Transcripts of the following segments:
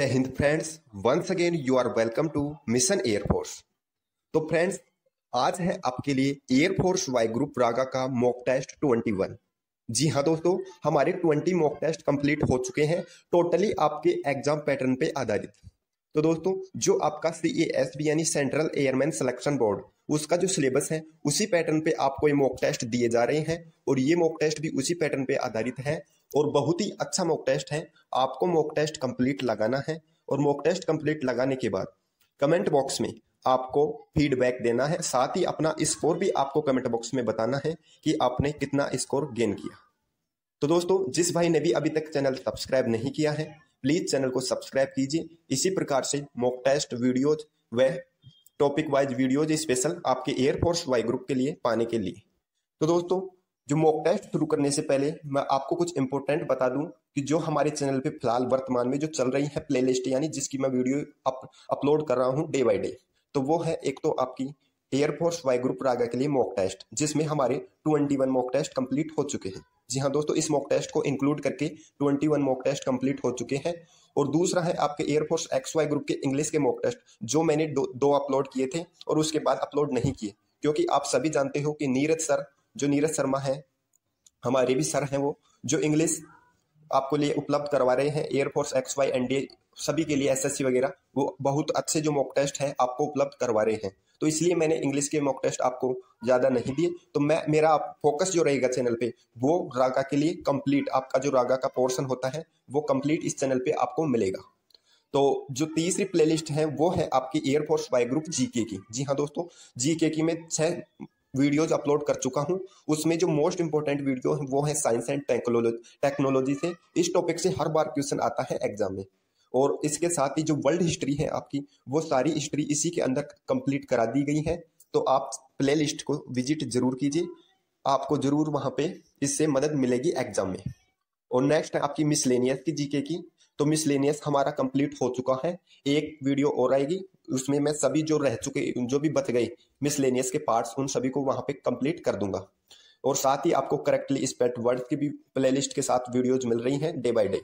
Hind friends once again you are welcome to mission air force तो friends आज है आपके लिए एयरफोर्स वाई ग्रुप रागा का मॉक टेस्ट 21 जी हाँ दोस्तों हमारे 20 मॉक टेस्ट कंप्लीट हो चुके हैं टोटली आपके एग्जाम पैटर्न पे आधारित तो दोस्तों जो आपका सी ए एस बी यानी सेंट्रल एयरमैन सिलेक्शन बोर्ड उसका जो सिलेबस है उसी पैटर्न पे आपको ये मॉक टेस्ट दिए जा रहे हैं और ये मॉक टेस्ट भी उसी पैटर्न पे आधारित है और बहुत ही अच्छा मॉक टेस्ट है आपको मॉक टेस्ट कंप्लीट लगाना है और मॉक टेस्ट कंप्लीट लगाने के बाद कमेंट बॉक्स में आपको फीडबैक देना है साथ ही अपना स्कोर भी आपको कमेंट बॉक्स में बताना है कि आपने कितना स्कोर गेन किया तो दोस्तों जिस भाई ने भी अभी तक चैनल सब्सक्राइब नहीं किया है प्लीज चैनल को सब्सक्राइब कीजिए इसी प्रकार से मॉक टेस्ट वीडियोज व टॉपिक वाइज वीडियोज स्पेशल आपके एयरफोर्स वाई ग्रुप के लिए पाने के लिए तो दोस्तों जो मॉक टेस्ट शुरू करने से पहले मैं आपको कुछ इंपॉर्टेंट बता दूं कि जो हमारे चैनल पे फिलहाल वर्तमान में जो चल रही है प्लेलिस्ट यानी जिसकी मैं वीडियो अप, अपलोड कर रहा हूं डे बाय डे तो वो है एक तो आपकी एयरफोर्स वाई ग्रुप रागा के लिए मॉक टेस्ट जिसमें हमारे ट्वेंटी मॉक टेस्ट कंप्लीट हो चुके हैं जी हाँ दोस्तों इस मॉक टेस्ट को इंक्लूड करके ट्वेंटी मॉक टेस्ट कंप्लीट हो चुके हैं और दूसरा है आपके एयरफोर्स एक्स वाई ग्रुप के इंग्लिश के मॉक टेस्ट जो मैंने दो, दो अपलोड किए थे और उसके बाद अपलोड नहीं किए क्योंकि आप सभी जानते हो कि नीरज सर जो नीरज शर्मा है हमारे भी सर हैं वो जो इंग्लिश आपको लिए उपलब्ध करवा रहे हैं air force X Y N D सभी के लिए एस एसएससी वगैरह वो बहुत अच्छे जो मॉक टेस्ट है आपको उपलब्ध करवा रहे हैं तो इसलिए मैंने इंग्लिश के मॉक टेस्ट आपको ज़्यादा नहीं दिए तो मैं मेरा फोकस जो रहेगा चैनल पे वो रागा के लिए कंप्लीट आपका जो रागा का पोर्शन होता है वो कंप्लीट इस चैनल पे आपको मिलेगा तो जो तीसरी प्लेलिस्ट है वो है आपकी एयरफोर्स वाई ग्रुप जीके की जी हाँ दोस्तों जीके की में छह वीडियोज अपलोड कर चुका हूँ उसमें जो मोस्ट इंपॉर्टेंट वीडियो है वो है साइंस एंड टेक्नोलॉजी टेक्नोलॉजी से इस टॉपिक से हर बार क्वेश्चन आता है एग्जाम में और इसके साथ ही जो वर्ल्ड हिस्ट्री है आपकी वो सारी हिस्ट्री इसी के अंदर कंप्लीट करा दी गई है तो आप प्लेलिस्ट को विजिट जरूर कीजिए आपको जरूर वहाँ पे इससे मदद मिलेगी एग्जाम में और नेक्स्ट है आपकी मिसलेनियस की जीके की तो मिसलेनियस हमारा कंप्लीट हो चुका है एक वीडियो और आएगी उसमें मैं सभी जो रह चुके जो भी बच गए मिसलेनियस के पार्ट्स उन सभी को वहां पे कंप्लीट कर दूंगा और साथ ही आपको करेक्टली इस पेट वर्ड की भी प्लेलिस्ट के साथ वीडियोज मिल रही हैं डे बाई डे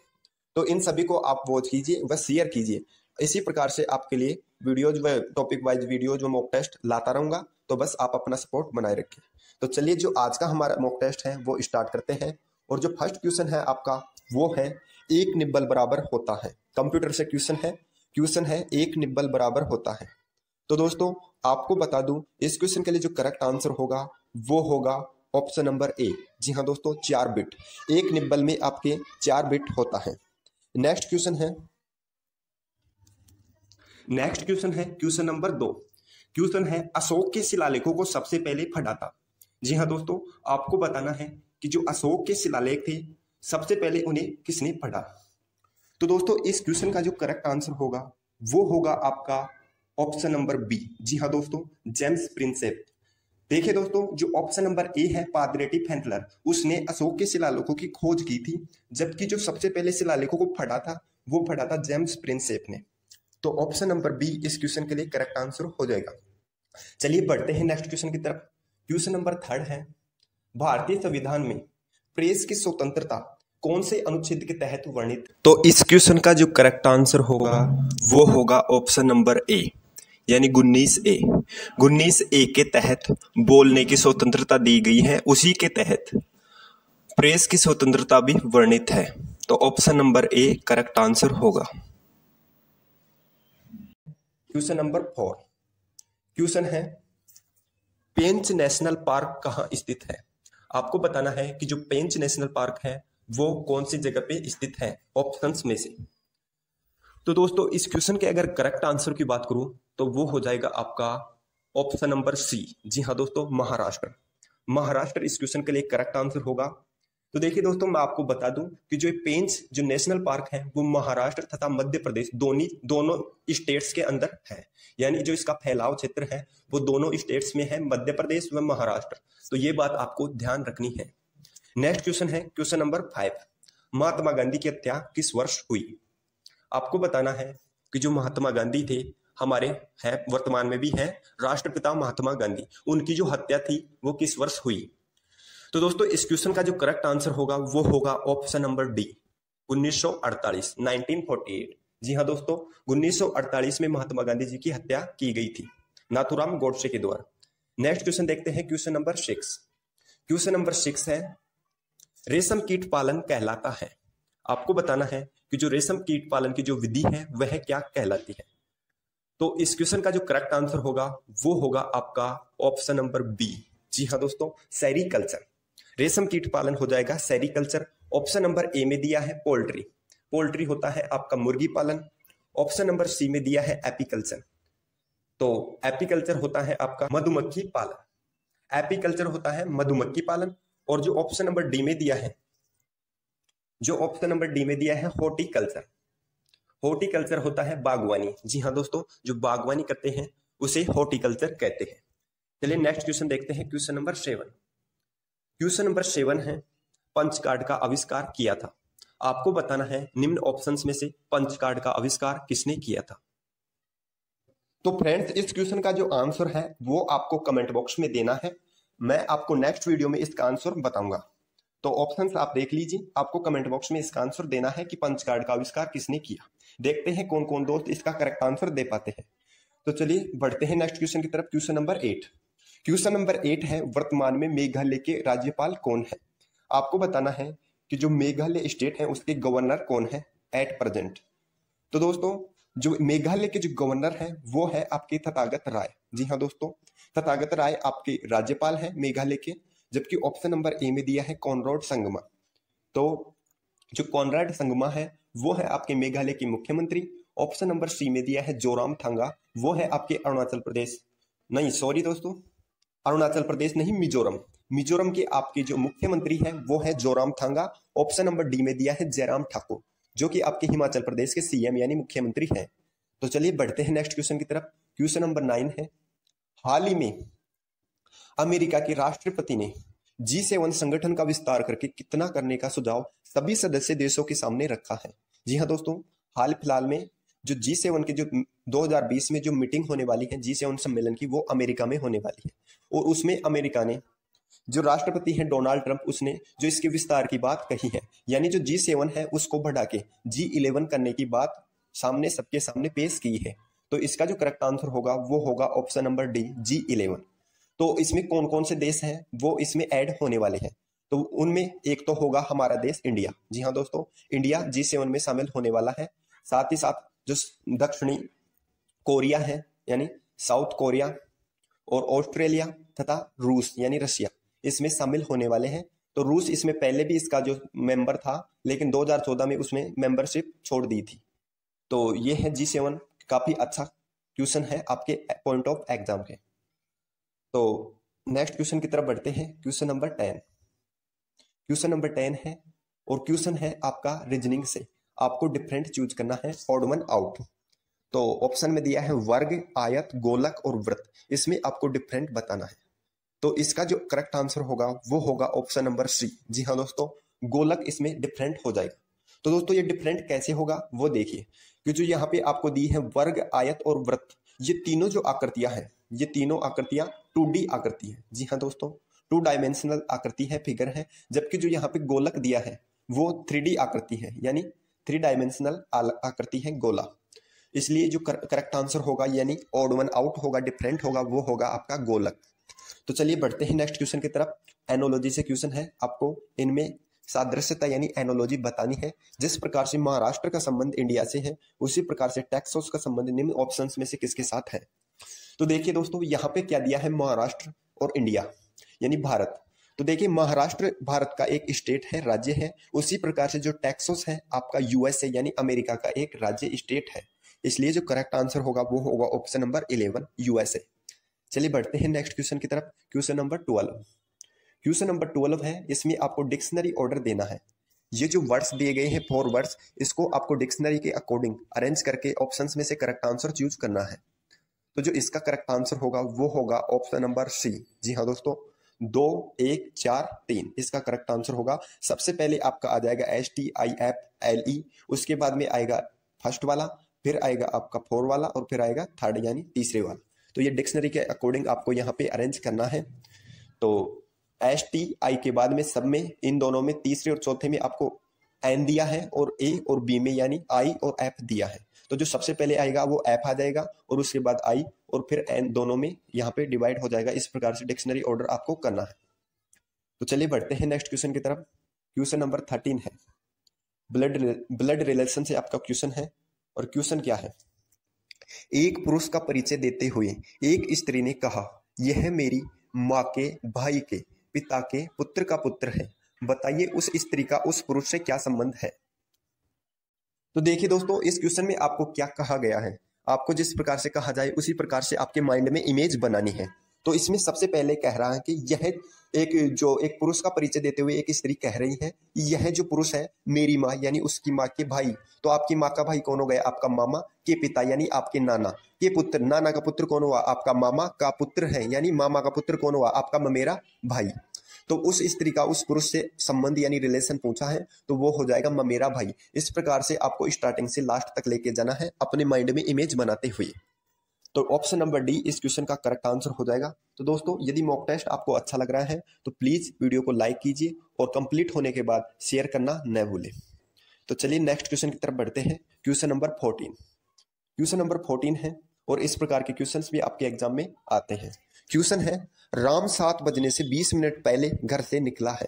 तो इन सभी को आप वॉच कीजिए व शेयर कीजिए इसी प्रकार से आपके लिए वीडियोज व टॉपिक वाइज वीडियोज व मॉक टेस्ट लाता रहूंगा तो बस आप अपना सपोर्ट बनाए रखिए तो चलिए जो आज का हमारा मॉक टेस्ट है वो स्टार्ट करते हैं और जो फर्स्ट क्वेश्चन है आपका वो है एक निब्बल बराबर होता है कंप्यूटर से क्वेश्चन है क्वेश्चन है एक निब्बल बराबर होता है तो दोस्तों आपको बता दूं इस क्वेश्चन के लिए जो करेक्ट आंसर होगा वो होगा ऑप्शन नंबर ए जी हाँ दोस्तों चार बिट एक निब्बल में आपके चार बिट होता है नेक्स्ट क्वेश्चन है नेक्स्ट क्वेश्चन है क्वेश्चन नंबर दो क्वेश्चन है अशोक के शिलालेखों को सबसे पहले फटाता जी हाँ दोस्तों आपको बताना है कि जो अशोक के शिलालेख थे सबसे पहले उन्हें किसने पढ़ा तो दोस्तों इस क्वेश्चन का जो करेक्ट आंसर होगा वो होगा आपका ऑप्शन नंबर बी जी हाँ दोस्तों जेम्स प्रिंसेप देखिए दोस्तों जो ऑप्शन नंबर ए है पादरेटी फेंटलर उसने अशोक के शिलालेखों की खोज की थी जबकि जो सबसे पहले शिलालेखों को फटा था वो फटा था जेम्स प्रिंसेप ने तो ऑप्शन नंबर बी इस क्वेश्चन के लिए करेक्ट आंसर हो जाएगा चलिए बढ़ते हैं नेक्स्ट क्वेश्चन की तरफ क्वेश्चन नंबर थर्ड है भारतीय संविधान में प्रेस की स्वतंत्रता कौन से अनुच्छेद के तहत वर्णित तो इस क्वेश्चन का जो करेक्ट आंसर होगा वो होगा ऑप्शन नंबर ए यानी गुन्नीस ए गुन्नीस ए के तहत बोलने की स्वतंत्रता दी गई है उसी के तहत प्रेस की स्वतंत्रता भी वर्णित है तो option number A correct answer होगा क्वेश्चन नंबर फोर क्वेश्चन है पेंच नेशनल पार्क कहाँ स्थित है आपको बताना है कि जो पेंच नेशनल पार्क है वो कौन सी जगह पे स्थित है ऑप्शन में से तो दोस्तों इस क्वेश्चन के अगर करेक्ट आंसर की बात करूं तो वो हो जाएगा आपका ऑप्शन नंबर सी जी हाँ दोस्तों महाराष्ट्र महाराष्ट्र इस क्वेश्चन के लिए करेक्ट आंसर होगा तो देखिए दोस्तों मैं आपको बता दूं कि जो पेंच जो नेशनल पार्क है वो महाराष्ट्र तथा मध्य प्रदेश दोनों दोनों स्टेट्स के अंदर है यानी जो इसका फैलाव क्षेत्र है वो दोनों स्टेट्स में है मध्य प्रदेश व महाराष्ट्र तो ये बात आपको ध्यान रखनी है नेक्स्ट क्वेश्चन है question number five Mahatma Gandhi की हत्या किस वर्ष हुई आपको बताना है कि जो महात्मा गांधी थे हमारे हैं वर्तमान में भी हैं राष्ट्रपिता महात्मा गांधी उनकी जो हत्या थी वो किस वर्ष हुई तो दोस्तों इस क्वेश्चन का जो करेक्ट आंसर होगा वो होगा ऑप्शन नंबर डी 1948 1948 जी हाँ दोस्तों 1948 में महात्मा गांधी जी की हत्या की गई थी नाथुराम गोडसे के द्वारा नेक्स्ट क्वेश्चन देखते हैं question number six question number six है रेशम कीट पालन कहलाता है आपको बताना है कि जो रेशम कीट पालन की जो विधि है वह क्या कहलाती है तो इस क्वेश्चन का जो करेक्ट आंसर होगा वो होगा आपका ऑप्शन नंबर बी जी हाँ दोस्तों सेरिकल्चर रेशम कीट पालन हो जाएगा सेरिकल्चर ऑप्शन नंबर ए में दिया है पोल्ट्री पोल्ट्री होता है आपका मुर्गी पालन ऑप्शन नंबर सी में दिया है एपीकल्चर तो एपीकल्चर होता है आपका मधुमक्खी पालन एपीकल्चर होता है मधुमक्खी पालन और जो ऑप्शन नंबर डी में दिया है जो ऑप्शन नंबर डी में दिया है हॉर्टिकल्चर हॉर्टिकल्चर होता है बागवानी जी हाँ दोस्तों जो बागवानी करते हैं उसे हॉर्टिकल्चर कहते हैं चलिए नेक्स्ट क्वेश्चन देखते हैं question number seven question number seven है पंच कार्ड का आविष्कार किया था आपको बताना है निम्न ऑप्शंस में से पंच कार्ड का आविष्कार किसने किया था तो फ्रेंड्स इस क्वेश्चन का जो आंसर है वो आपको कमेंट बॉक्स में देना है मैं आपको नेक्स्ट वीडियो में इसका आंसर बताऊंगा तो ऑप्शन आप देख लीजिए आपको कमेंट बॉक्स में इसका आंसर देना है कि पंच कार्ड का आविष्कार किसने किया देखते हैं कौन कौन दोस्त इसका करेक्ट आंसर दे पाते हैं तो चलिए बढ़ते हैं नेक्स्ट क्वेश्चन की तरफ question number eight question number eight है वर्तमान में मेघालय के राज्यपाल कौन है आपको बताना है कि जो मेघालय स्टेट है उसके गवर्नर कौन है एट प्रेजेंट तो दोस्तों जो मेघालय के जो गवर्नर है वो है आपके तथागत राय जी हाँ दोस्तों तथागत राय आपके राज्यपाल है मेघालय के जबकि ऑप्शन नंबर ए में दिया है कॉनराड संगमा तो जो कॉनराड संगमा है वो है आपके मेघालय के मुख्यमंत्री ऑप्शन नंबर सी में दिया है जोराम थांगा वो है आपके अरुणाचल प्रदेश नहीं सॉरी दोस्तों अरुणाचल प्रदेश नहीं मिजोरम मिजोरम के आपके जो मुख्यमंत्री हैं वो है Zoramthanga option number D में दिया है जयराम ठाकुर जो कि आपके हिमाचल प्रदेश के सीएम यानी मुख्यमंत्री हैं तो चलिए बढ़ते हैं नेक्स्ट क्वेश्चन की तरफ क्वेश्चन नंबर नाइन है हाल ही में अमेरिका के राष्ट्रपति ने जी सेवन संगठन का विस्तार करके कितना करने का सुझाव सभी सदस्य देशों के सामने रखा है जी हाँ दोस्तों हाल फिलहाल में जो जी सेवन की जो 2020 में जो मीटिंग होने वाली है जी सेवन सम्मेलन की वो अमेरिका में होने वाली है और उसमें अमेरिका ने जो राष्ट्रपति हैं डोनाल्ड ट्रंप उसने जो इसके विस्तार की बात कही है यानी जो जी सेवन है उसको बढ़ा के जी इलेवन करने की बात सामने सबके सामने पेश की है तो इसका जो करेक्ट आंसर होगा वो होगा option number D G eleven तो इसमें कौन कौन से देश हैं वो इसमें ऐड होने वाले हैं तो उनमें एक तो होगा हमारा देश इंडिया जी हाँ दोस्तों इंडिया जी सेवन में शामिल होने वाला है साथ ही साथ जो दक्षिणी कोरिया है यानी साउथ कोरिया और ऑस्ट्रेलिया तथा रूस यानी रशिया इसमें शामिल होने वाले हैं तो रूस इसमें पहले भी इसका जो मेंबर था लेकिन 2014 में उसने मेंबरशिप छोड़ दी थी तो ये है जी सेवन काफ़ी अच्छा क्वेश्चन है आपके पॉइंट ऑफ एग्जाम के तो नेक्स्ट क्वेश्चन की तरफ बढ़ते हैं question number ten question number ten है और क्वेश्चन है आपका रीजनिंग से आपको डिफरेंट चूज करना है ऑड वन आउट तो ऑप्शन में दिया है वर्ग आयत गोलक और व्रत इसमें आपको डिफरेंट बताना है तो इसका जो करेक्ट आंसर होगा वो होगा ऑप्शन नंबर सी जी हाँ दोस्तों गोलक इसमें डिफरेंट हो जाएगा तो दोस्तों ये डिफरेंट कैसे होगा वो देखिए कि जो यहाँ पे आपको दी है वर्ग आयत और व्रत ये तीनों जो आकृतियां हैं ये तीनों आकृतियां टू डी आकृति है जी हाँ दोस्तों टू डायमेंशनल आकृति है फिगर है जबकि जो यहाँ पे गोलक दिया है वो थ्री आकृति है यानी थ्री डायमेंशनल आकृति है गोला इसलिए जो करेक्ट आंसर होगा यानी ऑड वन आउट होगा डिफरेंट होगा वो होगा आपका गोलक तो चलिए बढ़ते हैं नेक्स्ट क्वेश्चन की तरफ एनोलॉजी से क्वेश्चन है आपको इनमें सादृश्यता यानी एनोलॉजी बतानी है जिस प्रकार से महाराष्ट्र का संबंध इंडिया से है उसी प्रकार से टैक्सोस का संबंध निम्न ऑप्शन में से किसके साथ है तो देखिए दोस्तों यहाँ पे क्या दिया है महाराष्ट्र और इंडिया यानी भारत तो देखिए महाराष्ट्र भारत का एक स्टेट है राज्य है उसी प्रकार से जो टेक्सोस है आपका यूएसए यानी अमेरिका का एक राज्य स्टेट है इसलिए जो करेक्ट आंसर होगा वो होगा ऑप्शन नंबर इलेवन यूएसए चलिए बढ़ते हैं नेक्स्ट क्वेश्चन की तरफ question number twelve question number twelve है इसमें आपको डिक्शनरी ऑर्डर देना है ये जो वर्ड्स दिए गए हैं फोर वर्ड्स इसको आपको डिक्शनरी के अकॉर्डिंग अरेंज करके ऑप्शन में से करेक्ट आंसर चूज करना है तो जो इसका करेक्ट आंसर होगा वो होगा ऑप्शन नंबर सी जी हाँ दोस्तों दो एक चार तीन इसका करेक्ट आंसर होगा सबसे पहले आपका आ जाएगा S T I F L E उसके बाद में आएगा फर्स्ट वाला फिर आएगा आपका फोर वाला और फिर आएगा थर्ड यानी तीसरे वाला तो ये डिक्शनरी के अकॉर्डिंग आपको यहाँ पे अरेंज करना है तो एस टी आई के बाद में सब में इन दोनों में तीसरे और चौथे में आपको एन दिया है और ए और बी में यानी आई और एफ दिया है तो जो सबसे पहले आएगा वो ऐप आ जाएगा और उसके बाद आई और फिर एन दोनों में यहाँ पे डिवाइड हो जाएगा इस प्रकार से डिक्शनरी ऑर्डर आपको करना है तो चलिए बढ़ते हैं नेक्स्ट क्वेश्चन की तरफ क्वेश्चन नंबर थर्टीन है ब्लड ब्लड रिलेशन से आपका क्वेश्चन है और क्वेश्चन क्या है एक पुरुष का परिचय देते हुए एक स्त्री ने कहा यह मेरी माँ के भाई के पिता के पुत्र का पुत्र है बताइए उस स्त्री का उस पुरुष से क्या संबंध है तो देखिए दोस्तों इस क्वेश्चन में आपको क्या कहा गया है आपको जिस प्रकार से कहा जाए उसी प्रकार से आपके माइंड में इमेज बनानी है तो इसमें सबसे पहले कह रहा है कि यह एक जो एक पुरुष का परिचय देते हुए एक स्त्री कह रही है यह जो पुरुष है मेरी माँ यानी उसकी माँ के भाई तो आपकी माँ का भाई कौन हो गया आपका मामा के पिता यानी आपके नाना के पुत्र नाना का पुत्र कौन हुआ आपका मामा का पुत्र है यानी मामा का पुत्र कौन हुआ आपका ममेरा भाई तो उस स्त्री का उस पुरुष से संबंध यानी रिलेशन पूछा है तो वो हो जाएगा ममेरा भाई इस प्रकार से आपको स्टार्टिंग से लास्ट तक लेके जाना है अपने माइंड में इमेज बनाते हुए तो ऑप्शन नंबर डी इस क्वेश्चन का करेक्ट आंसर हो जाएगा तो दोस्तों यदि मॉक टेस्ट आपको अच्छा लग रहा है तो प्लीज़ वीडियो को लाइक कीजिए और कंप्लीट होने के बाद शेयर करना न भूलें तो चलिए नेक्स्ट क्वेश्चन की तरफ बढ़ते हैं question number fourteen question number fourteen है और इस प्रकार के क्वेश्चन भी आपके एग्जाम में आते हैं क्वेश्चन है राम सात बजने से बीस मिनट पहले घर से निकला है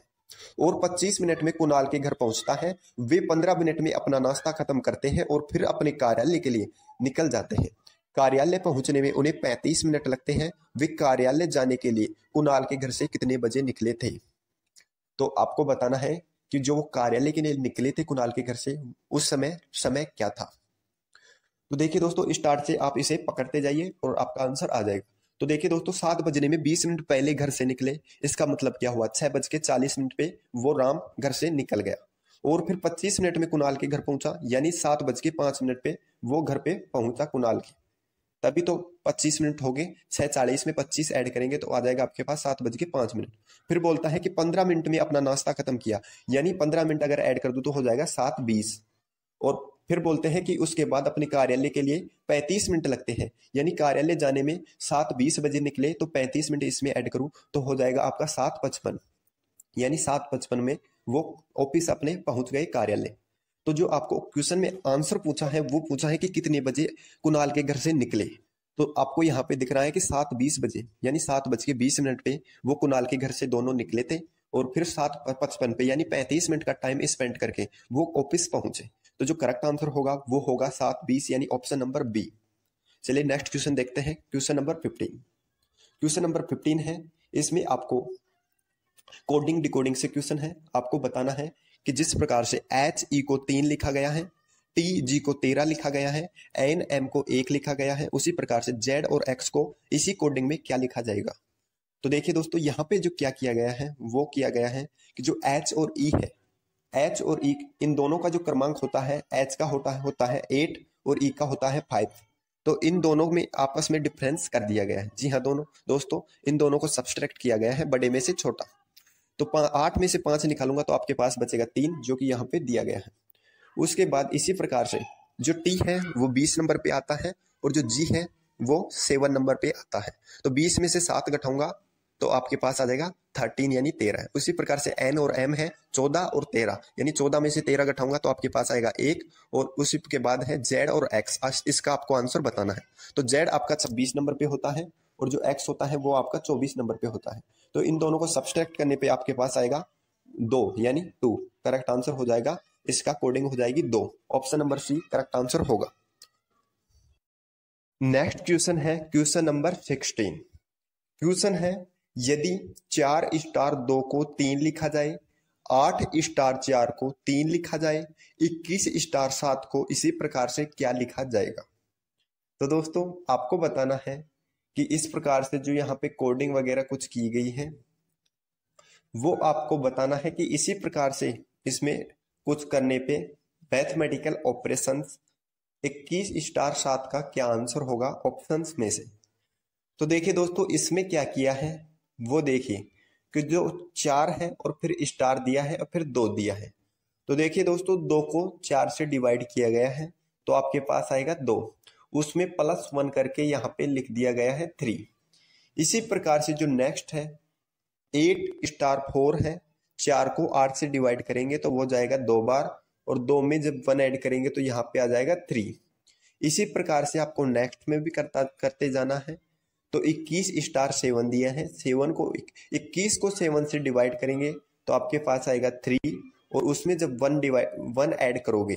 और 25 मिनट में कुणाल के घर पहुंचता है वे 15 मिनट में अपना नाश्ता खत्म करते हैं और फिर अपने कार्यालय के लिए निकल जाते हैं कार्यालय पहुंचने में उन्हें 35 मिनट लगते हैं वे कार्यालय जाने के लिए कुणाल के घर से कितने बजे निकले थे तो आपको बताना है कि जो वो कार्यालय के लिए निकले थे कुणाल के घर से उस समय समय क्या था तो देखिए दोस्तों स्टार्ट से आप इसे पकड़ते जाइए और आपका आंसर आ जाएगा तो देखिए दोस्तों सात बजने में बीस मिनट पहले घर से निकले इसका मतलब क्या हुआ छह बज के चालीस मिनट पे वो राम घर से निकल गया और फिर पच्चीस मिनट में कुणाल के घर पहुंचा यानी सात बज के पांच मिनट पे वो घर पे पहुंचा कुणाल के तभी तो पच्चीस मिनट हो गए छह चालीस में पच्चीस ऐड करेंगे तो आ जाएगा आपके पास सात बज के पांच मिनट फिर बोलता है कि पंद्रह मिनट में अपना नाश्ता खत्म किया यानी पंद्रह मिनट अगर ऐड कर दू तो हो जाएगा सात बीस और फिर बोलते हैं कि उसके बाद अपने कार्यालय के लिए 35 मिनट लगते हैं यानी कार्यालय जाने में सात बीस बजे निकले तो 35 मिनट इसमें ऐड करूं तो हो जाएगा आपका सात पचपन यानी सात पचपन में वो ऑफिस अपने पहुंच गए कार्यालय तो जो आपको क्वेश्चन में आंसर पूछा है वो पूछा है कि कितने बजे कुणाल के घर से निकले तो आपको यहाँ पे दिख रहा है कि सात बीस बजे यानी सात बज के बीस मिनट पे वो कुणाल के घर से दोनों निकले थे और फिर सात पचपन पे यानी पैंतीस मिनट का टाइम स्पेंड करके वो ऑफिस पहुंचे तो जो करेक्ट आंसर होगा वो होगा सात बीस यानी ऑप्शन नंबर बी चलिए नेक्स्ट क्वेश्चन देखते हैं question number fifteen question number fifteen है इसमें आपको कोडिंग डिकोडिंग से क्वेश्चन है आपको बताना है कि जिस प्रकार से एच ई e को तीन लिखा गया है टी जी को तेरह लिखा गया है एन एम को एक लिखा गया है उसी प्रकार से जेड और एक्स को इसी कोडिंग में क्या लिखा जाएगा तो देखिए दोस्तों यहाँ पे जो क्या किया गया है वो किया गया है कि जो एच और ई e है एच और ई e इन दोनों का जो क्रमांक होता है एच का होता है होता है एट और ई e का होता है फाइव तो इन दोनों में आपस में डिफरेंस कर दिया गया है जी हाँ दोनों दोस्तों इन दोनों को सब्सट्रैक्ट किया गया है बड़े में से छोटा तो आठ में से पांच निकालूंगा तो आपके पास बचेगा तीन जो कि यहाँ पे दिया गया है उसके बाद इसी प्रकार से जो टी है वो बीस नंबर पे आता है और जो जी है वो सेवन नंबर पे आता है तो बीस में से सात घटाऊंगा तो आपके पास आ जाएगा थर्टीन यानी तेरह उसी प्रकार से एन और एम है चौदह और तेरह यानी चौदह में से तेरह घटाऊंगा तो आपके पास आएगा एक और उसी के बाद है जेड और एक्स इसका आपको आंसर बताना है तो जेड आपका छब्बीस नंबर पे होता है और जो एक्स होता है वो आपका चौबीस नंबर पे होता है तो इन दोनों को सब्सट्रैक्ट करने पे आपके पास आएगा दो यानी टू करेक्ट आंसर हो जाएगा इसका कोडिंग हो जाएगी दो option number C correct answer होगा नेक्स्ट क्वेश्चन है क्वेश्चन नंबर सिक्सटीन क्वेश्चन है यदि चार स्टार दो को तीन लिखा जाए आठ स्टार चार को तीन लिखा जाए इक्कीस स्टार सात को इसी प्रकार से क्या लिखा जाएगा तो दोस्तों आपको बताना है कि इस प्रकार से जो यहाँ पे कोडिंग वगैरह कुछ की गई है वो आपको बताना है कि इसी प्रकार से इसमें कुछ करने पे मैथमेटिकल ऑपरेशन इक्कीस स्टार सात का क्या आंसर होगा ऑप्शंस में से तो देखिए दोस्तों इसमें क्या किया है वो देखिए कि जो चार है और फिर स्टार दिया है और फिर दो दिया है तो देखिए दोस्तों दो को चार से डिवाइड किया गया है तो आपके पास आएगा दो उसमें प्लस वन करके यहाँ पे लिख दिया गया है थ्री इसी प्रकार से जो नेक्स्ट है एट स्टार फोर है चार को आठ से डिवाइड करेंगे तो वो जाएगा दो बार और दो में जब वन ऐड करेंगे तो यहाँ पे आ जाएगा थ्री इसी प्रकार से आपको नेक्स्ट में भी करता करते जाना है तो 21 स्टार सेवन दिया है सेवन को 21 को सेवन से डिवाइड करेंगे तो आपके पास आएगा थ्री और उसमें जब वन डिवाइड वन ऐड करोगे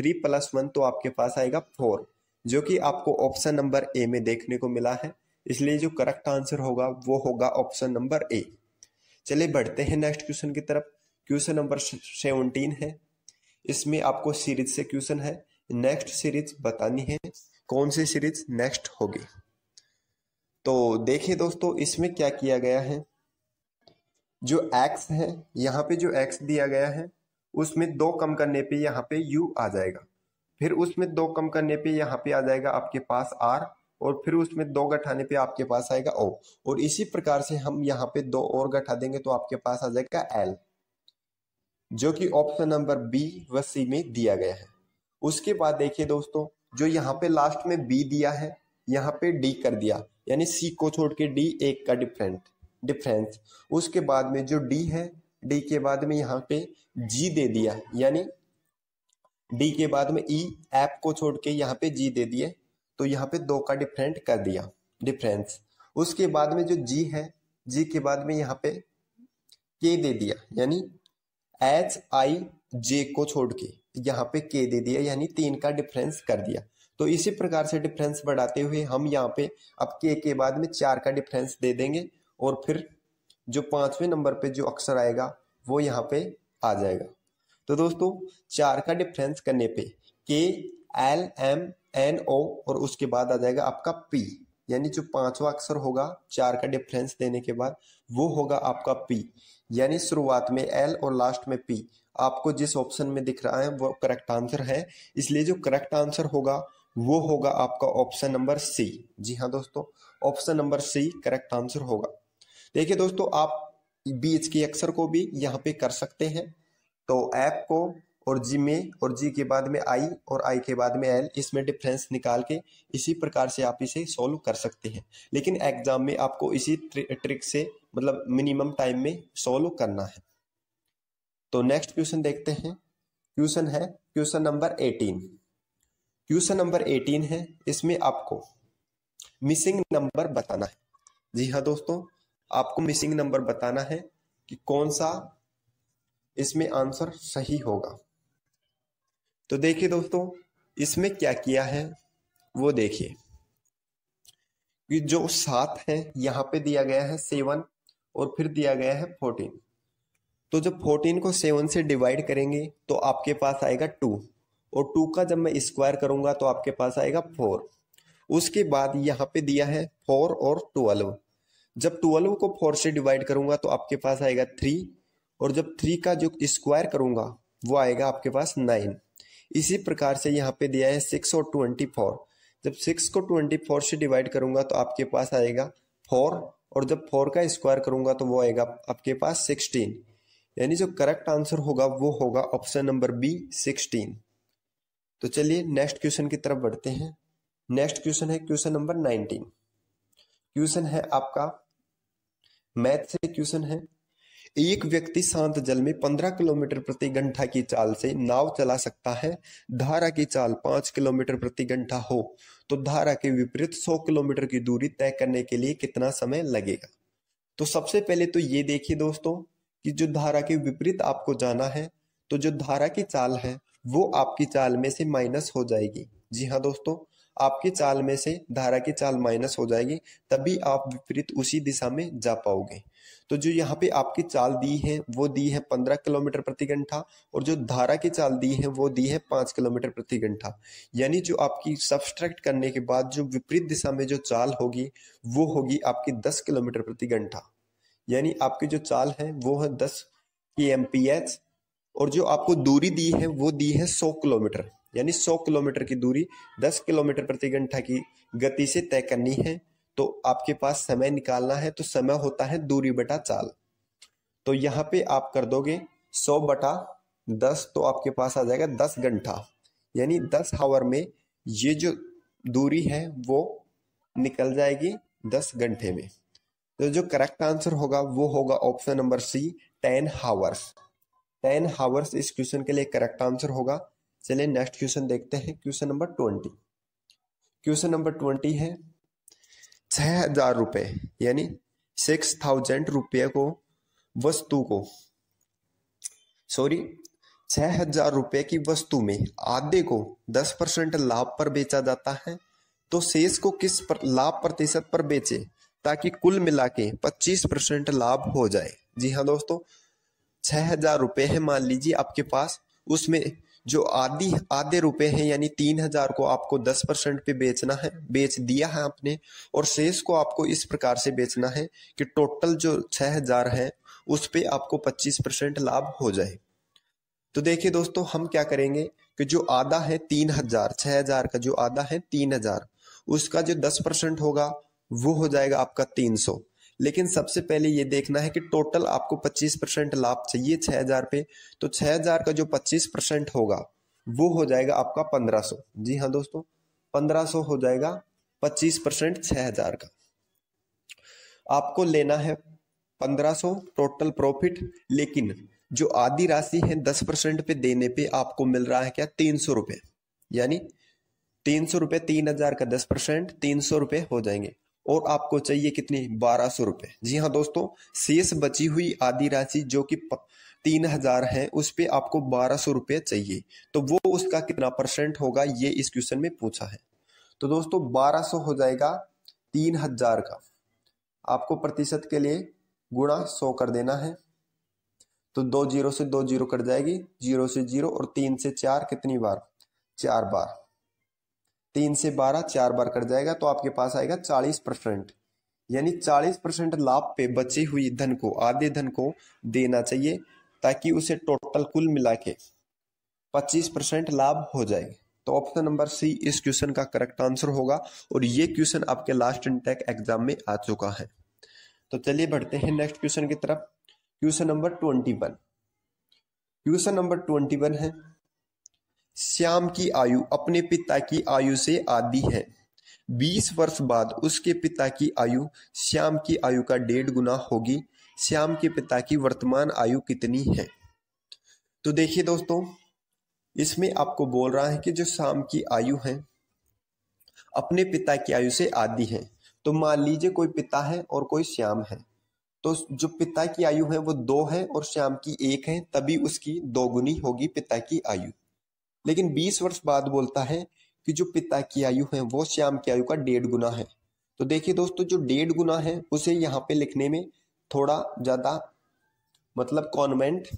थ्री प्लस वन तो आपके पास आएगा फोर जो कि आपको ऑप्शन नंबर ए में देखने को मिला है इसलिए जो करेक्ट आंसर होगा वो होगा ऑप्शन नंबर ए चलिए बढ़ते हैं नेक्स्ट क्वेश्चन की तरफ क्वेश्चन नंबर सेवनटीन है इसमें आपको सीरीज से क्वेश्चन है नेक्स्ट सीरीज बतानी है कौन सी सीरीज नेक्स्ट होगी तो देखिए दोस्तों इसमें क्या किया गया है जो एक्स है यहाँ पे जो एक्स दिया गया है उसमें दो कम करने पे यहाँ पे यू आ जाएगा फिर उसमें दो कम करने पे यहाँ पे आ जाएगा आपके पास आर और फिर उसमें दो गठाने पे आपके पास आएगा ओ और इसी प्रकार से हम यहाँ पे दो और गठा देंगे तो आपके पास आ जाएगा एल जो कि ऑप्शन नंबर बी व सी में दिया गया है उसके बाद देखिए दोस्तों जो यहाँ पे लास्ट में बी दिया है यहाँ पे डी कर दिया यानी सी को छोड़ के डी एक का डिफरेंट डिफरेंस उसके बाद में जो डी है डी के बाद में यहाँ पे जी दे दिया यानी डी के बाद में ई e, एप को छोड़ के यहाँ पे जी दे दिए तो यहाँ पे दो का डिफरेंट कर दिया डिफरेंस उसके बाद में जो जी है जी के बाद में यहाँ पे के दे दिया यानी एच आई जे को छोड़ के यहाँ पे के दे दिया यानी तीन का डिफरेंस कर दिया तो इसी प्रकार से डिफरेंस बढ़ाते हुए हम यहाँ पे अब के के बाद में चार का डिफरेंस दे देंगे और फिर जो पांचवें नंबर पे जो अक्षर आएगा वो यहाँ पे आ जाएगा तो दोस्तों चार का डिफरेंस करने पे के एल एम एन ओ और उसके बाद आ जाएगा आपका पी यानी जो पांचवा अक्षर होगा चार का डिफरेंस देने के बाद वो होगा आपका पी यानी शुरुआत में एल और लास्ट में पी आपको जिस ऑप्शन में दिख रहा है वो करेक्ट आंसर है इसलिए जो करेक्ट आंसर होगा वो होगा आपका ऑप्शन नंबर सी जी हाँ दोस्तों option number C correct answer होगा देखिए दोस्तों आप बी एच के अक्षर को भी यहाँ पे कर सकते हैं तो ऐप को और जी में और जी के बाद में आई और आई के बाद में एल इसमें डिफरेंस निकाल के इसी प्रकार से आप इसे सॉल्व कर सकते हैं लेकिन एग्जाम में आपको इसी ट्रिक से मतलब मिनिमम टाइम में सॉल्व करना है तो नेक्स्ट क्वेश्चन देखते हैं क्वेश्चन है question number eighteen question number eighteen है इसमें आपको मिसिंग नंबर बताना है जी हाँ दोस्तों आपको मिसिंग नंबर बताना है कि कौन सा इसमें आंसर सही होगा तो देखिए दोस्तों इसमें क्या किया है वो देखिए जो सात है यहाँ पे दिया गया है सेवन और फिर दिया गया है फोर्टीन तो जब फोर्टीन को सेवन से डिवाइड करेंगे तो आपके पास आएगा टू और टू का जब मैं स्क्वायर करूंगा तो आपके पास आएगा फोर उसके बाद यहाँ पे दिया है फोर और ट्वेल्व जब ट्वेल्व को फोर से डिवाइड करूंगा तो आपके पास आएगा थ्री और जब थ्री का जो स्क्वायर करूंगा वो आएगा आपके पास नाइन इसी प्रकार से यहाँ पे दिया है सिक्स और ट्वेंटी फोर जब सिक्स को ट्वेंटी फोर से डिवाइड करूंगा तो आपके पास आएगा फोर और जब फोर का स्क्वायर करूंगा तो वो आएगा आपके पास सिक्सटीन यानी जो करेक्ट आंसर होगा वो होगा ऑप्शन नंबर बी सिक्सटीन तो चलिए नेक्स्ट क्वेश्चन की तरफ बढ़ते हैं नेक्स्ट क्वेश्चन है क्वेश्चन नंबर नाइनटीन क्वेश्चन है आपका मैथ से क्वेश्चन है एक व्यक्ति शांत जल में पंद्रह किलोमीटर प्रति घंटा की चाल से नाव चला सकता है धारा की चाल पांच किलोमीटर प्रति घंटा हो तो धारा के विपरीत सौ किलोमीटर की दूरी तय करने के लिए कितना समय लगेगा तो सबसे पहले तो ये देखिए दोस्तों कि जो धारा के विपरीत आपको जाना है तो जो धारा की चाल है वो आपकी चाल में से माइनस हो जाएगी जी हाँ दोस्तों आपकी चाल में से धारा की चाल माइनस हो जाएगी तभी आप विपरीत उसी दिशा में जा पाओगे तो जो यहाँ पे आपकी चाल दी है वो दी है पंद्रह किलोमीटर प्रति घंटा और जो धारा की चाल दी है वो दी है पांच किलोमीटर प्रति घंटा यानी जो आपकी सब्सट्रैक्ट करने के बाद जो विपरीत दिशा में जो चाल होगी वो होगी आपकी दस किलोमीटर प्रति घंटा यानी आपकी जो चाल है वो है दस के एम पी एच और जो आपको दूरी दी है वो दी है सौ किलोमीटर यानी सौ किलोमीटर की दूरी दस किलोमीटर प्रति घंटा की गति से तय करनी है तो आपके पास समय निकालना है तो समय होता है दूरी बटा चाल तो यहाँ पे आप कर दोगे सौ बटा दस तो आपके पास आ जाएगा दस घंटा यानी दस हावर में ये जो दूरी है वो निकल जाएगी दस घंटे में तो जो करेक्ट आंसर होगा वो होगा option number C ten hours ten hours इस क्वेश्चन के लिए करेक्ट आंसर होगा चलिए नेक्स्ट क्वेश्चन देखते हैं question number twenty question number twenty है छः हजार रुपये यानी सिक्स थाउजेंड रुपये को वस्तु को सॉरी छः हजार रुपये की वस्तु में आधे को दस परसेंट लाभ पर बेचा जाता है तो शेष को किस पर लाभ प्रतिशत पर बेचे ताकि कुल मिला के पच्चीस परसेंट लाभ हो जाए जी हाँ दोस्तों छह हज़ार रुपये है मान लीजिए आपके पास उसमें जो आधी आधे रुपए हैं यानी तीन हजार को आपको दस परसेंट पे बेचना है बेच दिया है आपने और शेष को आपको इस प्रकार से बेचना है कि टोटल जो छह हजार है उस पे आपको पच्चीस परसेंट लाभ हो जाए तो देखिए दोस्तों हम क्या करेंगे कि जो आधा है तीन हजार छह हजार का जो आधा है तीन हजार उसका जो दस परसेंट होगा वो हो जाएगा आपका तीन सौ लेकिन सबसे पहले ये देखना है कि टोटल आपको पच्चीस परसेंट लाभ चाहिए 6000 हज़ार पे तो 6000 हज़ार का जो पच्चीस परसेंट होगा वो हो जाएगा आपका पंद्रह जी हाँ दोस्तों पंद्रह हो जाएगा पच्चीस परसेंट छ हज़ार का आपको लेना है पंद्रह टोटल प्रॉफिट लेकिन जो आधी राशि है दस परसेंट पे देने पे आपको मिल रहा है क्या तीन सौ रुपये यानी तीन सौ रुपये तीन हजार का दस परसेंट तीन सौ रुपये हो जाएंगे और आपको चाहिए कितनी बारह सौ रुपए जी हाँ दोस्तों शेष बची हुई आधी राशि जो कि तीन हजार है उस पर आपको बारह सौ रुपये चाहिए तो वो उसका कितना परसेंट होगा ये इस क्वेश्चन में पूछा है तो दोस्तों बारह सौ हो जाएगा तीन हजार का आपको प्रतिशत के लिए गुणा सौ कर देना है तो दो जीरो से दो जीरो कट जाएगी जीरो से जीरो और तीन से चार कितनी बार चार बार तीन से बारह चार बार कट जाएगा तो आपके पास आएगा चालीस परसेंट यानी चालीस परसेंट लाभ पे बची हुई धन को आधे धन को देना चाहिए ताकि उसे टोटल कुल मिला के पच्चीस परसेंट लाभ हो जाए तो ऑप्शन नंबर सी इस क्वेश्चन का करेक्ट आंसर होगा और ये क्वेश्चन आपके लास्ट इनटेक एग्जाम में आ चुका है तो चलिए बढ़ते हैं नेक्स्ट क्वेश्चन की तरफ question number twenty one question number twenty one है श्याम की आयु अपने पिता की आयु से आधी है बीस वर्ष बाद उसके पिता की आयु श्याम की आयु का डेढ़ गुना होगी श्याम के पिता की वर्तमान आयु कितनी है तो देखिए दोस्तों इसमें आपको बोल रहा है कि जो श्याम की आयु है अपने पिता की आयु से आधी है तो मान लीजिए कोई पिता है और कोई श्याम है तो जो पिता की आयु है वो दो है और श्याम की एक है तभी उसकी दोगुनी होगी पिता की आयु लेकिन बीस वर्ष बाद बोलता है कि जो पिता की आयु है वो श्याम की आयु का डेढ़ गुना है तो देखिए दोस्तों जो डेढ़ गुना है उसे यहाँ पे लिखने में थोड़ा ज़्यादा मतलब कॉन्वेंट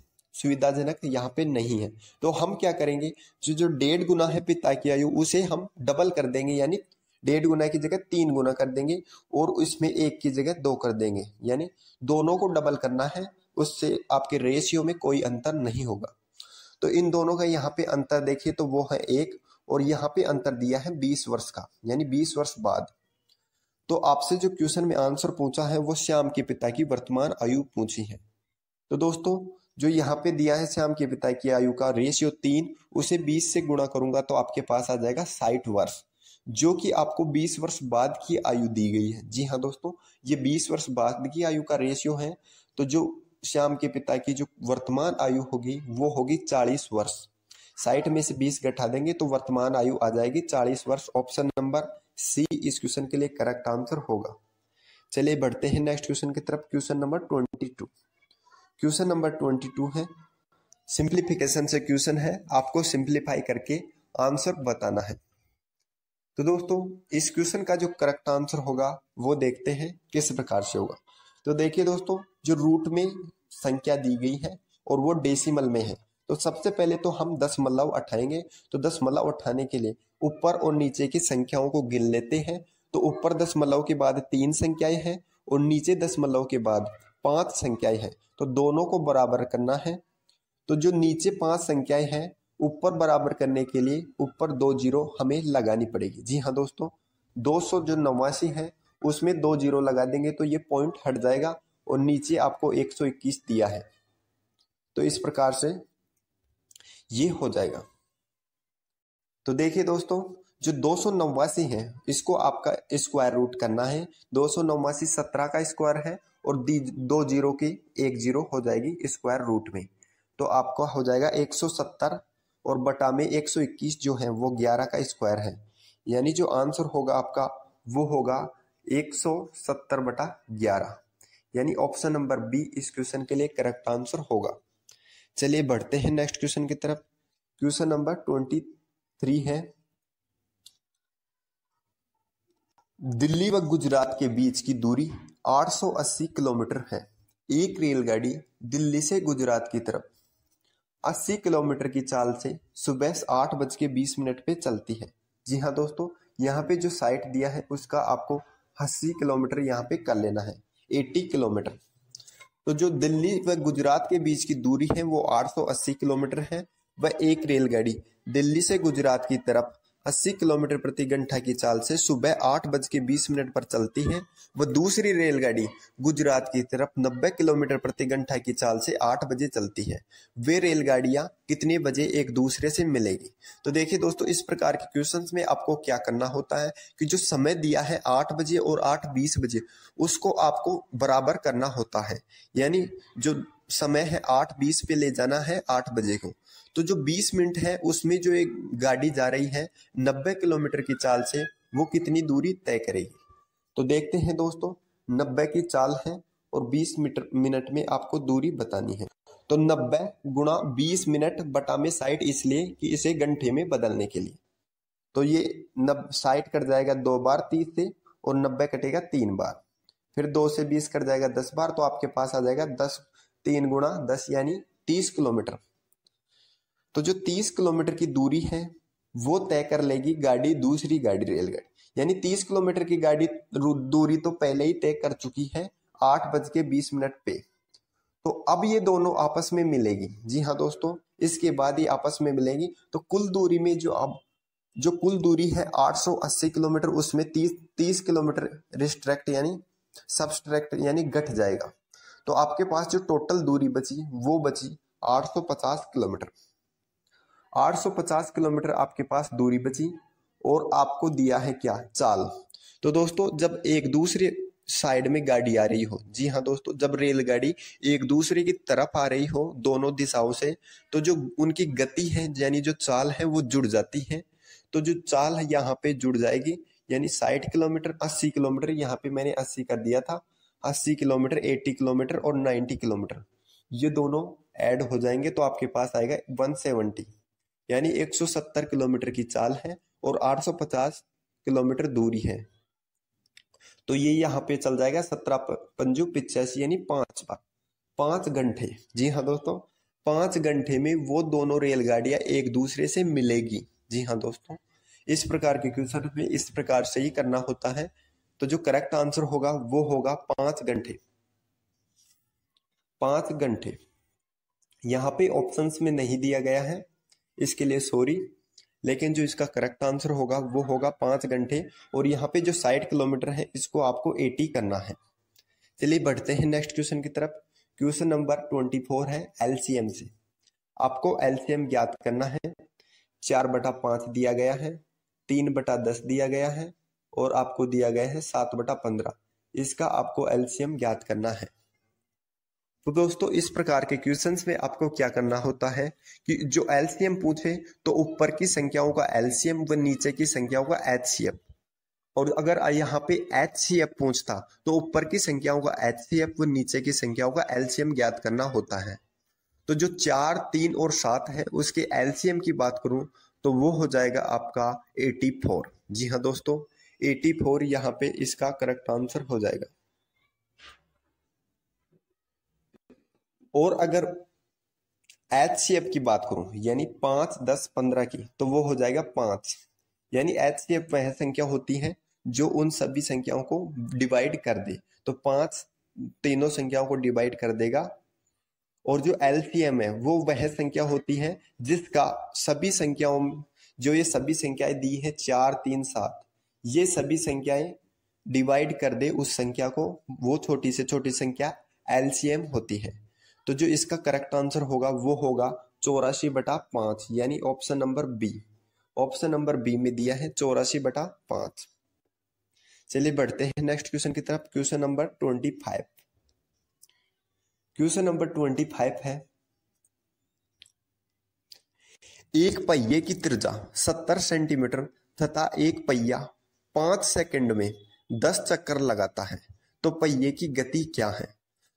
सुविधाजनक यहाँ पे नहीं है तो हम क्या करेंगे जो जो डेढ़ गुना है पिता की आयु उसे हम डबल कर देंगे यानी डेढ़ गुना की जगह तीन गुना कर देंगे और इसमें एक की जगह दो कर देंगे यानी दोनों को डबल करना है उससे आपके रेशियो में कोई अंतर नहीं होगा तो इन दोनों का यहाँ पे अंतर देखिए तो वो है एक और यहाँ पे अंतर दिया है बीस वर्ष का यानी बीस वर्ष बाद तो आपसे जो क्वेश्चन में आंसर पूछा है वो श्याम के पिता की वर्तमान आयु पूछी है तो दोस्तों जो यहाँ पे दिया है श्याम के पिता की आयु का रेशियो तीन उसे बीस से गुणा करूंगा तो आपके पास आ जाएगा साठ वर्ष जो कि आपको 20 वर्ष बाद की आयु दी गई है जी हाँ दोस्तों ये 20 वर्ष बाद की आयु का रेशियो है तो जो श्याम के पिता की जो वर्तमान आयु होगी वो होगी चालीस वर्ष साठ में से बीस घटा देंगे तो वर्तमान आयु आ जाएगी चालीस वर्ष ऑप्शन नंबर सी इस क्वेश्चन के लिए करेक्ट आंसर होगा चलिए बढ़ते हैं नेक्स्ट क्वेश्चन की तरफ question number twenty two question number twenty two है सिंप्लीफिकेशन से क्वेश्चन है आपको सिंप्लीफाई करके आंसर बताना है तो दोस्तों इस क्वेश्चन का जो करेक्ट आंसर होगा वो देखते हैं किस प्रकार से होगा तो देखिए दोस्तों जो रूट में संख्या दी गई है और वो डेसिमल में है तो सबसे पहले तो हम दस मल्लव उठाएंगे तो दस मल्लाव उठाने के लिए ऊपर और नीचे की संख्याओं को गिन लेते हैं तो ऊपर दस मल्लव के बाद तीन संख्याएं हैं और नीचे दस मल्लव के बाद पांच संख्याएं हैं तो दोनों को बराबर करना है तो जो नीचे पांच संख्याएं हैं ऊपर बराबर करने के लिए ऊपर दो जीरो हमें लगानी पड़ेगी जी हाँ दोस्तों दो सौ जो नवासी है उसमें दो जीरो लगा देंगे तो ये पॉइंट हट जाएगा और नीचे आपको 121 दिया है तो इस प्रकार से ये हो जाएगा तो देखिए दोस्तों जो दो सौ नवासी है इसको आपका स्क्वायर रूट करना है दो सौ नवासी सत्रह का स्क्वायर है और दो जीरो की एक जीरो हो जाएगी स्क्वायर रूट में तो आपका हो जाएगा एक सौ सत्तर और बटा में एक सौ इक्कीस जो है वो ग्यारह का स्क्वायर है यानी जो आंसर होगा आपका वो होगा एक सौ सत्तर बटा ग्यारह यानी ऑप्शन नंबर बी इस क्वेश्चन के लिए करेक्ट आंसर होगा चलिए बढ़ते हैं नेक्स्ट क्वेश्चन की तरफ क्वेश्चन नंबर ट्वेंटी थ्री है दिल्ली व गुजरात के बीच की दूरी 880 किलोमीटर है एक रेलगाड़ी दिल्ली से गुजरात की तरफ 80 किलोमीटर की चाल से सुबह आठ बज के बीस मिनट पे चलती है जी हाँ दोस्तों यहाँ पे जो साइट दिया है उसका आपको अस्सी किलोमीटर यहाँ पे कर लेना है 80 किलोमीटर तो जो दिल्ली व गुजरात के बीच की दूरी है वो 880 किलोमीटर है व एक रेलगाड़ी दिल्ली से गुजरात की तरफ 80 किलोमीटर प्रति घंटा की चाल से सुबह आठ बज के बीस मिनट पर चलती है वह दूसरी रेलगाड़ी गुजरात की तरफ 90 किलोमीटर प्रति घंटा की चाल से आठ बजे चलती है वे रेलगाड़ियां कितने बजे एक दूसरे से मिलेगी तो देखिए दोस्तों इस प्रकार के क्वेश्चंस में आपको क्या करना होता है कि जो समय दिया है आठ बजे और आठ बीस बजे उसको आपको बराबर करना होता है यानी जो समय है आठ बीस पे ले जाना है आठ बजे को तो जो बीस मिनट है उसमें जो एक गाड़ी जा रही है नब्बे किलोमीटर की चाल से वो कितनी दूरी तय करेगी तो देखते हैं दोस्तों नब्बे की चाल है और बीस मीटर मिनट में आपको दूरी बतानी है तो नब्बे गुणा बीस मिनट बटा में साइट इसलिए कि इसे घंटे में बदलने के लिए तो ये नब साइट कट जाएगा दो बार तीस से और नब्बे कटेगा तीन बार फिर दो से बीस कट जाएगा दस बार तो आपके पास आ जाएगा दस तीन गुणा दस यानी तीस किलोमीटर तो जो तीस किलोमीटर की दूरी है वो तय कर लेगी गाड़ी दूसरी गाड़ी रेलगाड़ी यानी तीस किलोमीटर की गाड़ी दूरी तो पहले ही तय कर चुकी है आठ बज के बीस मिनट पे तो अब ये दोनों आपस में मिलेगी जी हाँ दोस्तों इसके बाद ही आपस में मिलेगी तो कुल दूरी में जो अब जो कुल दूरी है 880 किलोमीटर उसमें 30 30 किलोमीटर रिस्ट्रैक्ट यानी सबस्ट्रैक्ट यानी घट जाएगा तो आपके पास जो टोटल दूरी बची वो बची 850 किलोमीटर 850 किलोमीटर आपके पास दूरी बची और आपको दिया है क्या चाल तो दोस्तों जब एक दूसरे साइड में गाड़ी आ रही हो जी हाँ दोस्तों जब रेलगाड़ी एक दूसरे की तरफ आ रही हो दोनों दिशाओं से तो जो उनकी गति है यानी जो चाल है वो जुड़ जाती है तो जो चाल है यहाँ पे जुड़ जाएगी यानी साठ किलोमीटर अस्सी किलोमीटर यहाँ पे मैंने अस्सी कर दिया था अस्सी किलोमीटर 80 किलोमीटर और नाइन्टी किलोमीटर ये दोनों ऐड हो जाएंगे तो आपके पास आएगा वन सेवेंटी यानी एक सौ सत्तर किलोमीटर की चाल है और आठ सौ पचास किलोमीटर दूरी है तो ये यहाँ पे चल जाएगा सत्रह पंजू पिचासी यानी पांच बार पांच घंटे जी हाँ दोस्तों पांच घंटे में वो दोनों रेलगाड़ियां एक दूसरे से मिलेगी जी हाँ दोस्तों इस प्रकार के क्वेश्चन में इस प्रकार से ही करना होता है तो जो करेक्ट आंसर होगा वो होगा पांच घंटे पांच घंटे यहाँ पे ऑप्शंस में नहीं दिया गया है इसके लिए सॉरी लेकिन जो इसका करेक्ट आंसर होगा वो होगा पांच घंटे और यहाँ पे जो साइड किलोमीटर है इसको आपको एटी करना है चलिए बढ़ते हैं नेक्स्ट क्वेश्चन की तरफ क्वेश्चन नंबर ट्वेंटी फोर है एलसीएम से आपको एलसीएम ज्ञात करना है चार बटा पांच दिया गया है तीन बटा दस दिया गया है और आपको दिया गया है सात बटा पंद्रह इसका आपको एल्सियम ज्ञात करना है तो दोस्तों इस प्रकार के क्वेश्चन में आपको क्या करना होता है कि जो एल्सियम पूछे तो ऊपर की संख्याओं का एल्सियम व नीचे की संख्याओं का एच और अगर यहाँ पे एच सी एफ पूछता तो ऊपर की संख्याओं का एच सी एफ व नीचे की संख्याओं का एल्सियम ज्ञात करना होता है तो जो चार तीन और सात है उसके एल्सियम की बात करूं तो वो हो जाएगा आपका एटी फोर जी हाँ दोस्तों एटी फोर यहाँ पे इसका करेक्ट आंसर हो जाएगा और अगर एच सी एफ की बात करूं यानी पांच दस पंद्रह की तो वो हो जाएगा पांच यानी एच सी एफ वह संख्या होती है जो उन सभी संख्याओं को डिवाइड कर दे तो पांच तीनों संख्याओं को डिवाइड कर देगा और जो एल सी एम है वो वह संख्या होती है जिसका सभी संख्याओं जो ये सभी संख्याएं दी है चार तीन सात ये सभी संख्याएं डिवाइड कर दे उस संख्या को वो छोटी से छोटी संख्या एलसीएम होती है तो जो इसका करेक्ट आंसर होगा वो होगा चौरासी बटा पांच यानी option number B option number B में दिया है चौरासी बटा पांच चलिए बढ़ते हैं नेक्स्ट क्वेश्चन की तरफ question number twenty five question number twenty five है एक पहिए की त्रिज्या सत्तर सेंटीमीटर तथा एक पहिया पांच सेकंड में दस चक्कर लगाता है तो पहिए की गति क्या है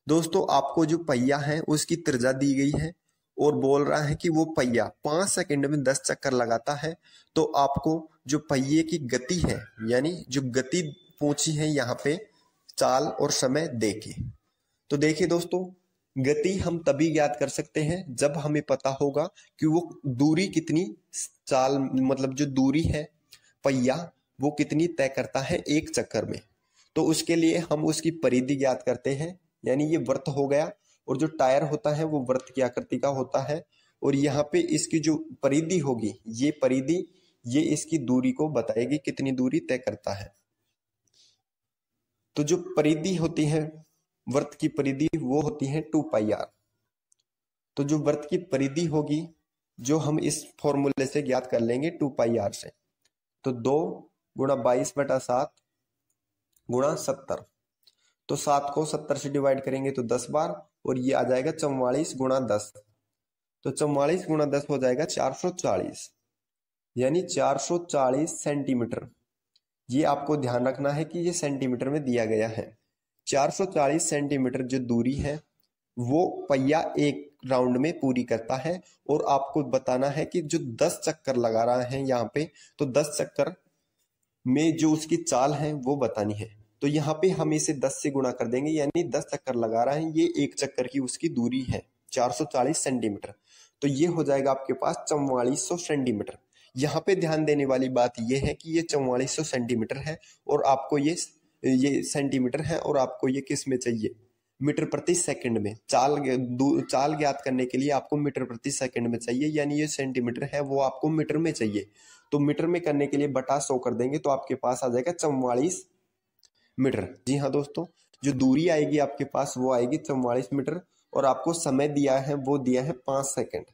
दोस्तों आपको जो पहिया है उसकी त्रिज्या दी गई है और बोल रहा है कि वो पहिया पांच सेकंड में दस चक्कर लगाता है तो आपको जो पहिए की गति है यानी जो गति पूछी है यहाँ पे चाल और समय के तो देखिए दोस्तों गति हम तभी ज्ञात कर सकते हैं जब हमें पता होगा कि वो दूरी कितनी चाल मतलब जो दूरी है पहिया वो कितनी तय करता है एक चक्कर में तो उसके लिए हम उसकी परिधि ज्ञात करते हैं यानी ये व्रत हो गया और जो टायर होता है वो व्रत की आकृति का होता है और यहाँ पे इसकी जो परिधि होगी ये परिधि ये इसकी दूरी को बताएगी कितनी दूरी तय करता है तो जो परिधि होती है व्रत की परिधि वो होती है टू पाई आर तो जो व्रत की परिधि होगी जो हम इस फॉर्मूले से ज्ञात कर लेंगे टू पाई आर से तो दो गुणा बाईस बटा सात गुणा सत्तर तो सात को सत्तर से डिवाइड करेंगे तो दस बार और ये आ जाएगा चौवालीस गुणा दस तो चौवालीस गुणा दस हो जाएगा चार सौ चालीस यानी चार सौ चालीस सेंटीमीटर ये आपको ध्यान रखना है कि ये सेंटीमीटर में दिया गया है चार सौ चालीस सेंटीमीटर जो दूरी है वो पहिया एक राउंड में पूरी करता है और आपको बताना है कि जो दस चक्कर लगा रहा है यहाँ पे तो दस चक्कर में जो उसकी चाल है वो बतानी है तो यहाँ पे हम इसे 10 से गुणा कर देंगे यानी 10 चक्कर लगा रहा है ये एक चक्कर की उसकी दूरी है 440 सेंटीमीटर तो ये हो जाएगा आपके पास चौवालीस सेंटीमीटर यहाँ पे ध्यान देने वाली बात यह है कि ये चौवालीस सेंटीमीटर है और आपको ये ये सेंटीमीटर है और आपको ये किस में चाहिए मीटर प्रति सेकंड में चाल चाल ज्ञात करने के लिए आपको मीटर प्रति सेकंड में चाहिए यानी ये सेंटीमीटर है वो आपको मीटर में चाहिए तो मीटर में करने के लिए बटा सौ कर देंगे तो आपके पास आ जाएगा चौवालीस मीटर जी हाँ दोस्तों जो दूरी आएगी आपके पास वो आएगी चौवालीस मीटर और आपको समय दिया है वो दिया है पांच सेकेंड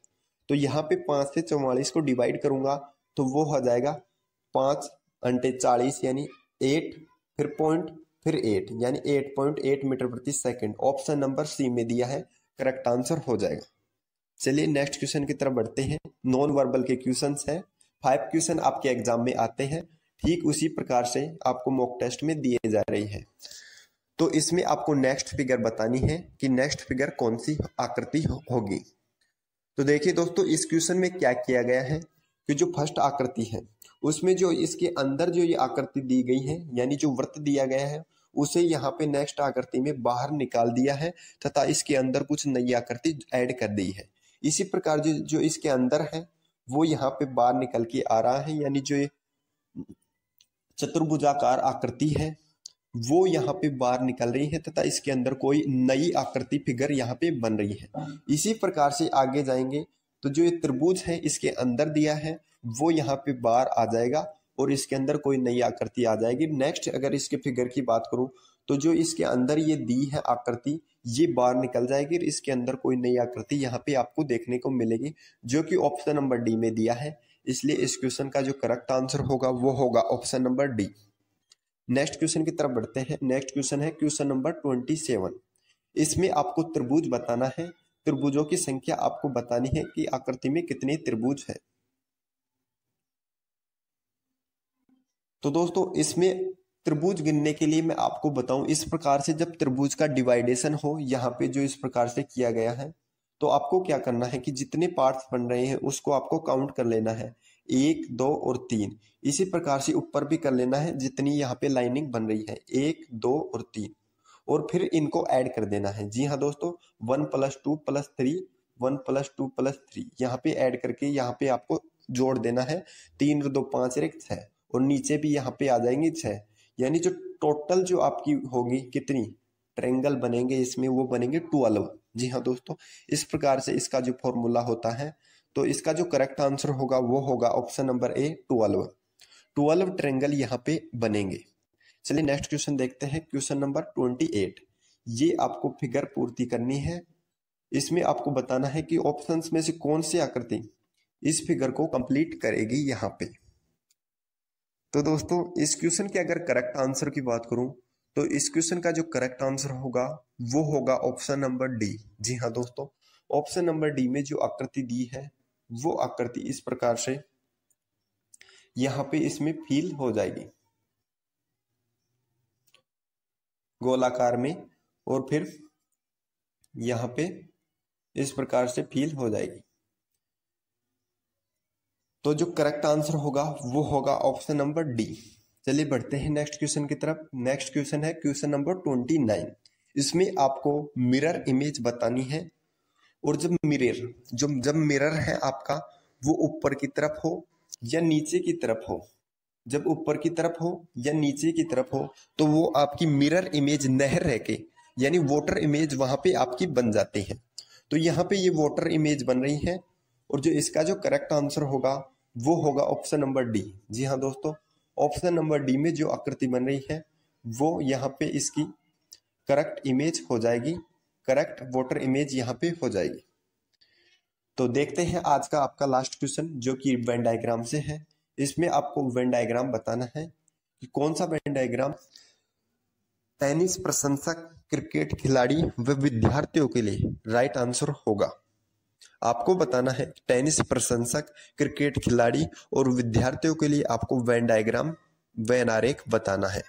तो यहाँ पे पांच से चौवालीस को डिवाइड करूंगा तो वो हो जाएगा पांच अंटे चालीस यानी एट फिर पॉइंट फिर एट यानी एट पॉइंट एट मीटर प्रति सेकंड ऑप्शन नंबर सी में दिया है करेक्ट आंसर हो जाएगा चलिए नेक्स्ट क्वेश्चन की तरफ बढ़ते हैं नॉन वर्बल के क्वेश्चन है फाइव क्वेश्चन आपके एग्जाम में आते हैं ठीक उसी प्रकार से आपको मॉक टेस्ट में दिए जा रहे हैं तो इसमें आपको नेक्स्ट फिगर बतानी है कि नेक्स्ट फिगर कौन सी आकृति होगी तो देखिए दोस्तों इस क्वेश्चन में क्या किया गया है कि जो फर्स्ट आकृति है उसमें जो इसके अंदर जो ये आकृति दी गई है यानी जो वृत्त दिया गया है उसे यहाँ पे नेक्स्ट आकृति में बाहर निकाल दिया है तथा इसके अंदर कुछ नई आकृति ऐड कर दी है इसी प्रकार जो जो इसके अंदर है वो यहाँ पे बाहर निकल के आ रहा है यानी जो चतुर्भुजाकार आकृति है वो यहाँ पे बाहर निकल रही है तथा इसके अंदर कोई नई आकृति फिगर यहाँ पे बन रही है इसी प्रकार से आगे जाएंगे तो जो ये त्रिभुज है इसके अंदर दिया है वो यहाँ पे बार आ जाएगा और इसके अंदर कोई नई आकृति आ जाएगी नेक्स्ट अगर इसके फिगर की बात करूं तो जो इसके अंदर ये दी है आकृति ये बार निकल जाएगी और इसके अंदर कोई नई आकृति यहाँ पे आपको देखने को मिलेगी जो कि ऑप्शन नंबर डी में दिया है इसलिए इस क्वेश्चन का जो करेक्ट आंसर होगा वो होगा option number D next question की तरफ बढ़ते हैं नेक्स्ट क्वेश्चन है क्वेश्चन नंबर ट्वेंटी सेवन इसमें आपको त्रिभुज बताना है त्रिभुजों की संख्या आपको बतानी है कि आकृति में कितने त्रिभुज है तो दोस्तों इसमें त्रिभुज गिनने के लिए मैं आपको बताऊं इस प्रकार से जब त्रिभुज का डिवाइडेशन हो यहाँ पे जो इस प्रकार से किया गया है तो आपको क्या करना है कि जितने पार्ट्स बन रहे हैं उसको आपको काउंट कर लेना है एक दो और तीन इसी प्रकार से ऊपर भी कर लेना है जितनी यहाँ पे लाइनिंग बन रही है एक दो और तीन और फिर इनको ऐड कर देना है जी हाँ दोस्तों one plus two plus three one plus two plus three यहाँ पे ऐड करके यहाँ पे आपको जोड़ देना है तीन और दो पांच और एक और नीचे भी यहाँ पे आ जाएंगे छः यानी जो टोटल जो आपकी होगी कितनी ट्रेंगल बनेंगे इसमें वो बनेंगे ट्वेल्व जी हाँ दोस्तों इस प्रकार से इसका जो फॉर्मूला होता है तो इसका जो करेक्ट आंसर होगा वो होगा option number A twelve twelve triangle यहाँ पे बनेंगे चलिए नेक्स्ट क्वेश्चन देखते हैं क्वेश्चन नंबर ट्वेंटी एट ये आपको फिगर पूर्ति करनी है इसमें आपको बताना है कि ऑप्शंस में से कौन सी आकृति इस फिगर को कंप्लीट करेगी यहाँ पे तो दोस्तों इस क्वेश्चन के अगर करेक्ट आंसर की बात करूं तो इस क्वेश्चन का जो करेक्ट आंसर होगा वो होगा ऑप्शन नंबर डी जी हाँ दोस्तों ऑप्शन नंबर डी में जो आकृति दी है वो आकृति इस प्रकार से यहाँ पे इसमें फील हो जाएगी गोलाकार में और फिर यहाँ पे इस प्रकार से फील हो जाएगी तो जो करेक्ट आंसर होगा वो होगा ऑप्शन नंबर डी चलिए बढ़ते हैं नेक्स्ट क्वेश्चन की तरफ नेक्स्ट क्वेश्चन है क्वेश्चन नंबर ट्वेंटी नाइन इसमें आपको मिरर इमेज बतानी है और जब मिरर जो जब मिरर है आपका वो ऊपर की तरफ हो या नीचे की तरफ हो जब ऊपर की तरफ हो या नीचे की तरफ हो तो वो आपकी मिरर इमेज नहर रह के यानी वाटर इमेज वहां पे आपकी बन जाती है तो यहाँ पे ये वाटर इमेज बन रही है और जो इसका जो करेक्ट आंसर होगा वो होगा ऑप्शन नंबर डी जी हाँ दोस्तों ऑप्शन नंबर डी में जो आकृति बन रही है वो यहाँ पे इसकी करेक्ट इमेज हो जाएगी करेक्ट वोटर इमेज यहाँ पे हो जाएगी तो देखते हैं आज का आपका लास्ट क्वेश्चन जो कि वेन डायग्राम से है इसमें आपको वेन डायग्राम बताना है कि कौन सा वेन डायग्राम टेनिस प्रशंसक क्रिकेट खिलाड़ी व विद्यार्थियों के लिए राइट आंसर होगा आपको बताना है टेनिस प्रशंसक क्रिकेट खिलाड़ी और विद्यार्थियों के लिए आपको वैन डायग्राम वैन आरेख बताना है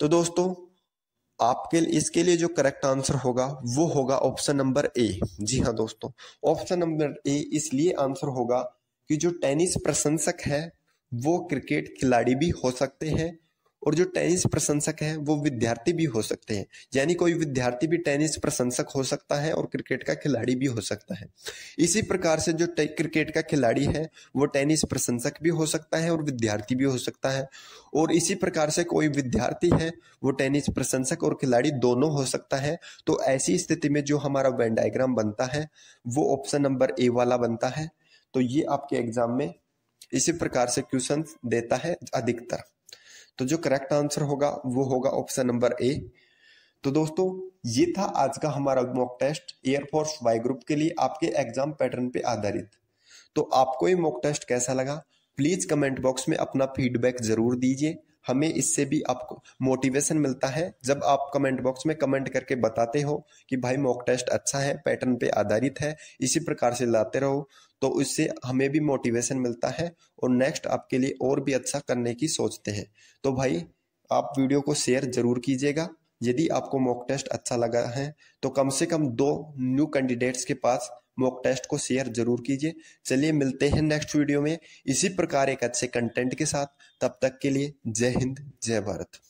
तो दोस्तों आपके इसके लिए जो करेक्ट आंसर होगा वो होगा ऑप्शन नंबर ए जी हाँ दोस्तों ऑप्शन नंबर ए इसलिए आंसर होगा कि जो टेनिस प्रशंसक है वो क्रिकेट खिलाड़ी भी हो सकते हैं और जो टेनिस प्रशंसक हैं वो विद्यार्थी भी हो सकते हैं यानी कोई विद्यार्थी भी टेनिस प्रशंसक हो सकता है और क्रिकेट का खिलाड़ी भी हो सकता है इसी प्रकार से जो क्रिकेट का खिलाड़ी है वो टेनिस प्रशंसक भी हो सकता है और विद्यार्थी भी हो सकता है और इसी प्रकार से कोई विद्यार्थी है वो टेनिस प्रशंसक और खिलाड़ी दोनों हो सकता है तो ऐसी स्थिति में जो हमारा वेन डायग्राम बनता है वो ऑप्शन नंबर ए वाला बनता है तो ये आपके एग्जाम में इसी प्रकार से क्वेश्चन देता है अधिकतर तो जो करेक्ट आंसर होगा वो होगा ऑप्शन नंबर ए तो दोस्तों ये था आज का हमारा mock test air force Y group के लिए आपके एग्जाम पैटर्न पे आधारित तो आपको ये मॉक टेस्ट कैसा लगा प्लीज कमेंट बॉक्स में अपना फीडबैक जरूर दीजिए हमें इससे भी आपको मोटिवेशन मिलता है जब आप कमेंट बॉक्स में कमेंट करके बताते हो कि भाई मॉक टेस्ट अच्छा है पैटर्न पे आधारित है इसी प्रकार से लाते रहो तो उससे हमें भी मोटिवेशन मिलता है और नेक्स्ट आपके लिए और भी अच्छा करने की सोचते हैं तो भाई आप वीडियो को शेयर जरूर कीजिएगा यदि आपको मॉक टेस्ट अच्छा लगा है तो कम से कम दो न्यू कैंडिडेट्स के पास मॉक टेस्ट को शेयर जरूर कीजिए चलिए मिलते हैं नेक्स्ट वीडियो में इसी प्रकार एक अच्छे कंटेंट के साथ तब तक के लिए जय हिंद जय भारत